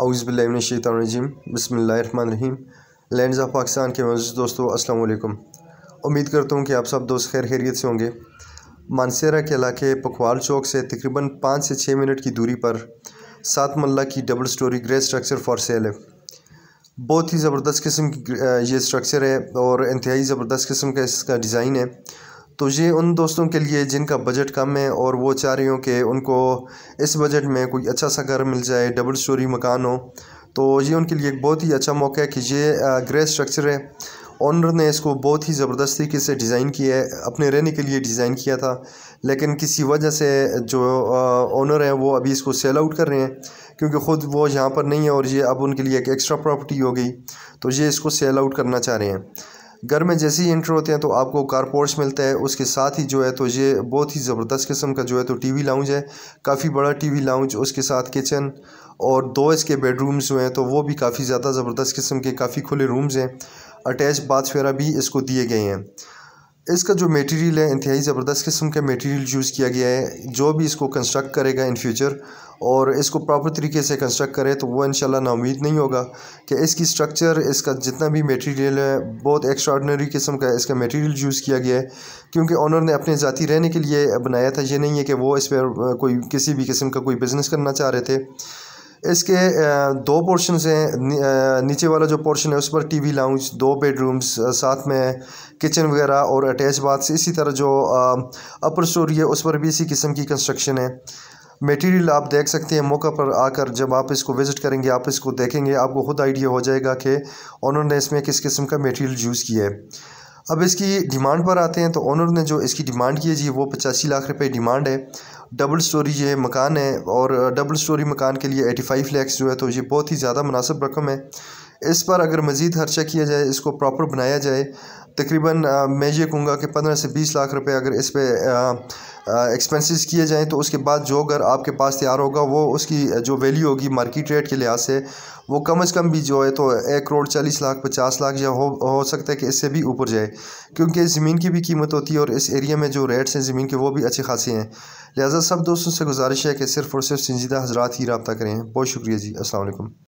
आउज़बिल्लाजीम बसमीम land of Pakistan के मौजूद दोस्तों अस्सलाम वालेकुम उम्मीद करता हूँ कि आप सब दोस्त खैर खैरियत से होंगे मानसेरा के इलाके पखवाल चौक से तकरीबन पाँच से छः मिनट की दूरी पर सात मल्ला की double storey grey structure for sale है बहुत ही ज़बरदस्त किस्म की ये स्ट्रक्चर है और इंतहाई ज़बरदस्त किस्म का इसका डिज़ाइन है तो ये उन दोस्तों के लिए जिनका बजट कम है और वो चाह रही हूँ कि उनको इस बजट में कोई अच्छा सा घर मिल जाए डबल स्टोरी मकान हो तो ये उनके लिए एक बहुत ही अच्छा मौका है कि ये ग्रे स्ट्रक्चर है ऑनर ने इसको बहुत ही ज़बरदस्त तरीके से डिज़ाइन किया है अपने रहने के लिए डिज़ाइन किया था लेकिन किसी वजह से जो ऑनर है वो अभी इसको सेल आउट कर रहे हैं क्योंकि ख़ुद वो यहाँ पर नहीं है और ये अब उनके लिए एक एक्स्ट्रा प्रॉपर्टी हो गई तो ये इसको सेल आउट करना चाह रहे हैं घर में जैसे ही इंटर होते हैं तो आपको कारपोर्ट्स मिलता है उसके साथ ही जो है तो ये बहुत ही ज़बरदस्त किस्म का जो है तो टीवी लाउंज है काफ़ी बड़ा टीवी लाउंज उसके साथ किचन और दो इसके बेडरूम्स जो हैं तो वो भी काफ़ी ज़्यादा ज़बरदस्त किस्म के काफ़ी खुले रूम्स हैं अटैच बाथ वगैरह भी इसको दिए गए हैं इसका जो मटेरियल है इंतहाई ज़बरदस्त किस्म का मटेरियल यूज़ किया गया है जो भी इसको कंस्ट्रक्ट करेगा इन फ्यूचर और इसको प्रॉपर तरीके से कंस्ट्रक्ट करे तो वो इनशाला नाउमीद नहीं होगा कि इसकी स्ट्रक्चर इसका जितना भी मटेरियल है बहुत एक्स्ट्राडनरी किस्म का इसका मटेरियल यूज़ किया गया है क्योंकि ऑनर ने अपने ज़ाती रहने के लिए बनाया था ये नहीं है कि वो इस पर कोई किसी भी किस्म का कोई बिज़नेस करना चाह रहे थे इसके दो पोर्शन हैं नीचे वाला जो पोर्शन है उस पर टीवी लाउंज दो बेडरूम्स साथ में किचन वगैरह और अटैच बाथ्स इसी तरह जो अपर स्टोरी है उस पर भी इसी किस्म की कंस्ट्रक्शन है मटेरियल आप देख सकते हैं मौका पर आकर जब आप इसको विज़िट करेंगे आप इसको देखेंगे आपको खुद आइडिया हो जाएगा कि उन्होंने इसमें किस किस्म का मटेरियल यूज़ किया है अब इसकी डिमांड पर आते हैं तो ऑनर ने जो इसकी डिमांड की है जी वो पचासी लाख रुपए डिमांड है डबल स्टोरी ये मकान है और डबल स्टोरी मकान के लिए एटी फाइव लैक्स जो है तो ये बहुत ही ज़्यादा मुनासिब रकम है इस पर अगर मज़ीद खर्चा किया जाए इसको प्रॉपर बनाया जाए तकरीबन मैं ये कहूँगा कि पंद्रह से बीस लाख रुपए अगर इस पर एक्सपेंसेस किए जाएँ तो उसके बाद जो घर आपके पास तैयार होगा वो उसकी जो वैल्यू होगी मार्केट रेट के लिहाज से वो कम से कम भी जो है तो एक करोड़ चालीस लाख पचास लाख या हो हो सकता है कि इससे भी ऊपर जाए क्योंकि ज़मीन की भी कीमत होती है और इस एरिया में जो रेट्स हैं ज़मीन के वो भी अच्छे खासे हैं लिहाजा सब दोस्तों से गुजारिश है कि सिर्फ़ और सिर्फ संजीदा हजरात ही रबता करें बहुत शुक्रिया जी असल